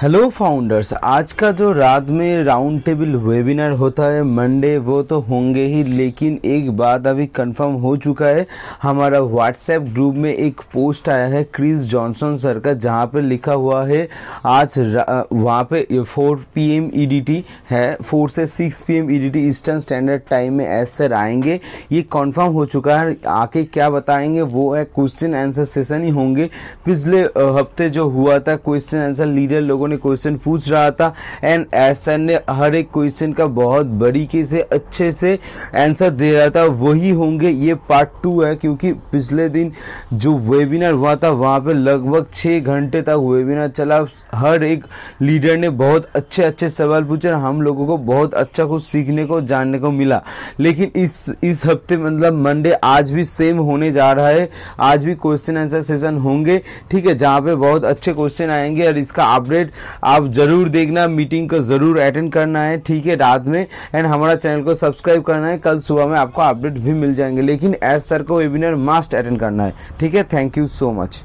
hello founders आज का जो रात में राउंड टेबल वेबिनार होता है मंडे वो तो होंगे ही लेकिन एक बात अभी कंफर्म हो चुका है हमारा व्हाट्सएप ग्रुप में एक पोस्ट आया है क्रिस जॉनसन सर का जहाँ पे लिखा हुआ है आज वहाँ पे 4 पीएम ईडीटी है 4 से 6 PM EDT eastern standard time में एस सर आएंगे ये कन्फर्म हो चुका है आके क्या बताएंगे वो है क्वेश्चन आंसर सेशन ही होंगे पिछले हफ्ते जो हुआ था क्वेश्चन आंसर लीडर लोगों लोगों ने क्वेश्चन पूछ रहा था एंड एस ने हर एक क्वेश्चन का बहुत बरीके से अच्छे से आंसर दे रहा था वही होंगे ये पार्ट टू है क्योंकि पिछले दिन जो वेबिनार हुआ था वहाँ पर लगभग छः घंटे तक वेबिनार चला हर एक लीडर ने बहुत अच्छे अच्छे सवाल पूछे हम लोगों को बहुत अच्छा कुछ सीखने को जानने को मिला लेकिन इस इस हफ्ते मतलब मंडे आज भी सेम होने जा रहा है आज भी क्वेश्चन आंसर सेशन होंगे ठीक है जहाँ पे बहुत अच्छे क्वेश्चन आएंगे और इसका अपडेट आप जरूर देखना मीटिंग को जरूर अटेंड करना है ठीक है रात में एंड हमारा चैनल को सब्सक्राइब करना है कल सुबह में आपको अपडेट भी मिल जाएंगे लेकिन एस सर को वेबिनार मस्ट अटेंड करना है ठीक है थैंक यू सो मच